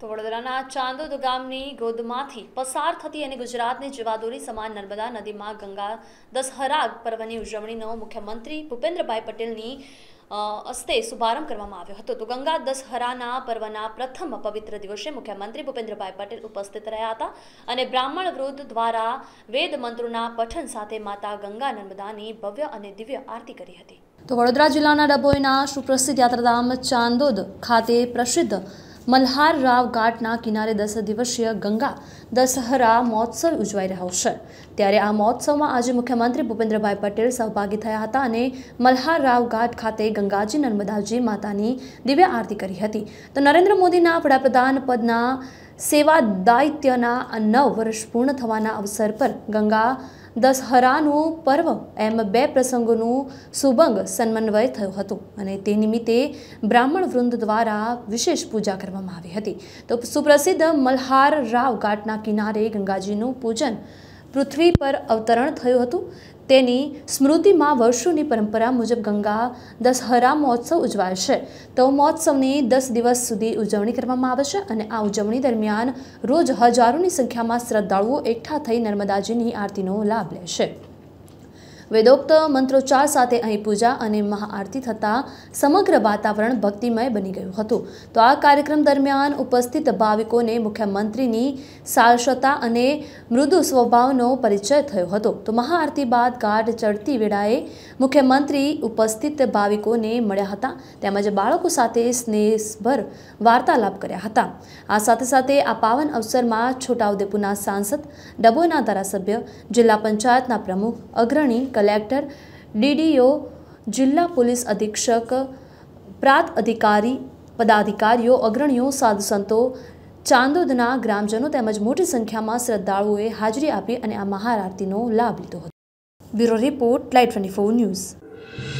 તો વડોદરાના ચાંદોદ ગામની ગોદમાંથી પસાર થતી અને ગુજરાતની જીવાદોરી સમાન નર્મદા નદીમાં ગંગા દશહરા પર્વની ઉજવણીનો મુખ્યમંત્રી ભૂપેન્દ્રભાઈ પટેલની અસ્તે શુભારંભ કરવામાં આવ્યો હતો તો ગંગા દશહરાના પર્વના પ્રથમ પવિત્ર દિવસે મુખ્યમંત્રી ભૂપેન્દ્રભાઈ પટેલ ઉપસ્થિત રહ્યા હતા અને બ્રાહ્મણ વૃદ્ધ દ્વારા વેદ મંત્રોના પઠન સાથે માતા ગંગા નર્મદાની ભવ્ય અને દિવ્ય આરતી કરી હતી તો વડોદરા જિલ્લાના ડભોઈના સુપ્રસિદ્ધ યાત્રાધામ ચાંદોદ ખાતે પ્રસિદ્ધ મલ્હાર રાવ ઘાટના કિનારે દસ દિવસીય ગંગા દશહરા મહોત્સવ ઉજવાઈ રહ્યો છે ત્યારે આ મહોત્સવમાં આજે મુખ્યમંત્રી ભૂપેન્દ્રભાઈ પટેલ સહભાગી થયા હતા અને મલ્હાર રાવ ઘાટ ખાતે ગંગાજી નર્મદાજી માતાની દિવ્ય આરતી કરી હતી તો નરેન્દ્ર મોદીના વડાપ્રધાન પદના સેવા દાયિત્યના નવ વર્ષ પૂર્ણ થવાના અવસર પર ગંગા દશહરાનું પર્વ એમ બે પ્રસંગોનું સુભંગ સન્મન્વય થયું હતું અને તે નિમિત્તે બ્રાહ્મણ વૃંદ દ્વારા વિશેષ પૂજા કરવામાં આવી હતી તો સુપ્રસિદ્ધ મલ્હાર રાવ ઘાટના કિનારે ગંગાજીનું પૂજન પૃથ્વી પર અવતરણ થયું હતું તેની સ્મૃતિમાં વર્ષોની પરંપરા મુજબ ગંગા દશહરા મહોત્સવ ઉજવાય છે તો મહોત્સવની દસ દિવસ સુધી ઉજવણી કરવામાં આવશે અને આ ઉજવણી દરમિયાન રોજ હજારોની સંખ્યામાં શ્રદ્ધાળુઓ એકઠા થઈ નર્મદાજીની આરતીનો લાભ લે છે વેદોક્ત મંત્રોચ્ચાર સાથે અહીં પૂજા અને મહાઆરતી થતાં સમગ્ર વાતાવરણ ભક્તિમય બની ગયું હતું તો આ કાર્યક્રમ દરમિયાન ઉપસ્થિત ભાવિકોને મુખ્યમંત્રીની સારસતા અને મૃદુ સ્વભાવનો પરિચય થયો હતો તો મહાઆરતી બાદ ગાઢ ચડતી વેળાએ મુખ્યમંત્રી ઉપસ્થિત ભાવિકોને મળ્યા હતા તેમજ બાળકો સાથે સ્નેહભર વાર્તાલાપ કર્યા હતા આ સાથે સાથે આ પાવન અવસરમાં છોટાઉદેપુરના સાંસદ ડભોઈના ધારાસભ્ય જિલ્લા પંચાયતના પ્રમુખ અગ્રણી કલેક્ટર ડીડીઓ જિલ્લા પોલીસ અધિક્ષક પ્રાંત અધિકારી પદાધિકારીઓ અગ્રણીઓ સાધુસંતો ચાંદોદના ગ્રામજનો તેમજ મોટી સંખ્યામાં શ્રદ્ધાળુઓએ હાજરી આપી અને આ મહાઆરતીનો લાભ લીધો હતો bureau report light twenty four news